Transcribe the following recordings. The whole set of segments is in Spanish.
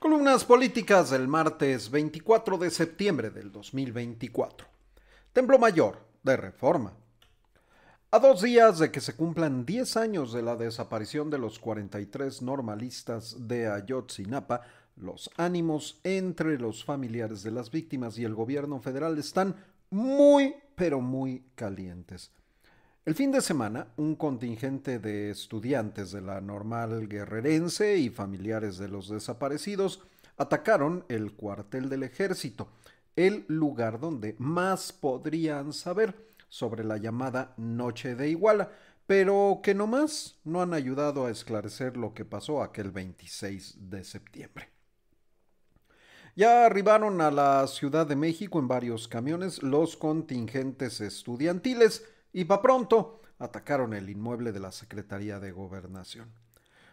Columnas políticas del martes 24 de septiembre del 2024. Templo Mayor de Reforma. A dos días de que se cumplan 10 años de la desaparición de los 43 normalistas de Ayotzinapa, los ánimos entre los familiares de las víctimas y el gobierno federal están muy, pero muy calientes. El fin de semana, un contingente de estudiantes de la normal guerrerense y familiares de los desaparecidos atacaron el cuartel del ejército, el lugar donde más podrían saber sobre la llamada Noche de Iguala, pero que más no han ayudado a esclarecer lo que pasó aquel 26 de septiembre. Ya arribaron a la Ciudad de México en varios camiones los contingentes estudiantiles, y pa pronto atacaron el inmueble de la Secretaría de Gobernación.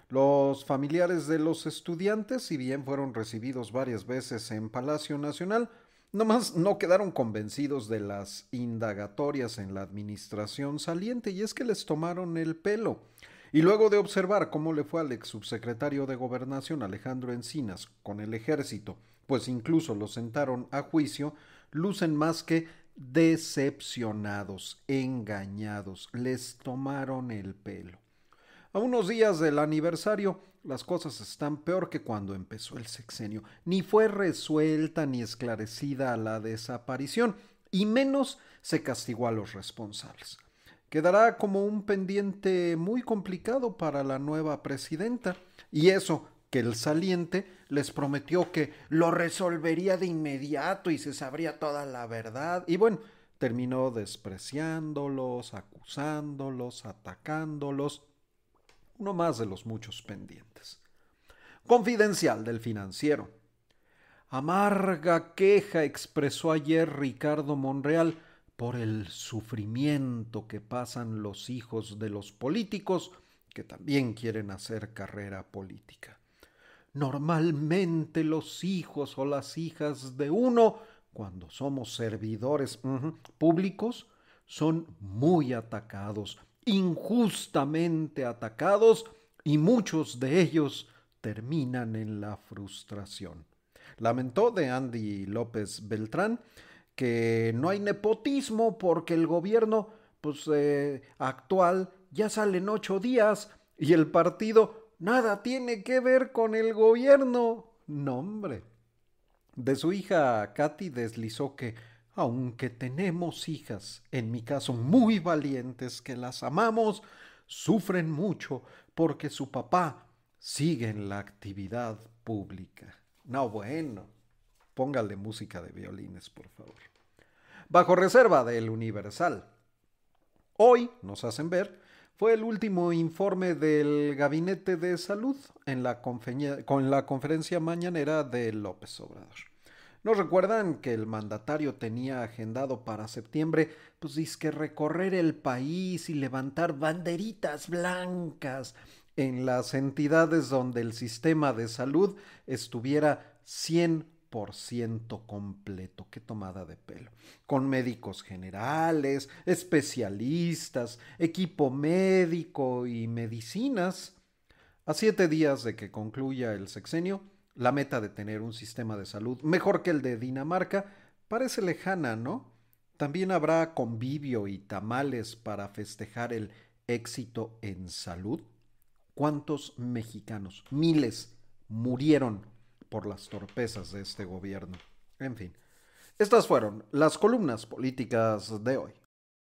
Los familiares de los estudiantes, si bien fueron recibidos varias veces en Palacio Nacional, nomás no quedaron convencidos de las indagatorias en la administración saliente y es que les tomaron el pelo. Y luego de observar cómo le fue al ex subsecretario de Gobernación Alejandro Encinas con el ejército, pues incluso lo sentaron a juicio, lucen más que decepcionados, engañados, les tomaron el pelo. A unos días del aniversario, las cosas están peor que cuando empezó el sexenio. Ni fue resuelta ni esclarecida la desaparición, y menos se castigó a los responsables. Quedará como un pendiente muy complicado para la nueva presidenta, y eso que el saliente les prometió que lo resolvería de inmediato y se sabría toda la verdad. Y bueno, terminó despreciándolos, acusándolos, atacándolos, uno más de los muchos pendientes. Confidencial del financiero. Amarga queja expresó ayer Ricardo Monreal por el sufrimiento que pasan los hijos de los políticos que también quieren hacer carrera política. Normalmente los hijos o las hijas de uno, cuando somos servidores públicos, son muy atacados, injustamente atacados, y muchos de ellos terminan en la frustración. Lamentó de Andy López Beltrán que no hay nepotismo porque el gobierno pues, eh, actual ya salen ocho días y el partido Nada tiene que ver con el gobierno. No, hombre. De su hija, Katy deslizó que, aunque tenemos hijas, en mi caso muy valientes, que las amamos, sufren mucho porque su papá sigue en la actividad pública. No, bueno. Póngale música de violines, por favor. Bajo reserva del Universal. Hoy nos hacen ver fue el último informe del Gabinete de Salud en la con la conferencia mañanera de López Obrador. Nos recuerdan que el mandatario tenía agendado para septiembre, pues que recorrer el país y levantar banderitas blancas en las entidades donde el sistema de salud estuviera 100 ciento completo. Qué tomada de pelo. Con médicos generales, especialistas, equipo médico y medicinas. A siete días de que concluya el sexenio, la meta de tener un sistema de salud mejor que el de Dinamarca parece lejana, ¿no? También habrá convivio y tamales para festejar el éxito en salud. ¿Cuántos mexicanos, miles, murieron por las torpezas de este gobierno. En fin, estas fueron las columnas políticas de hoy.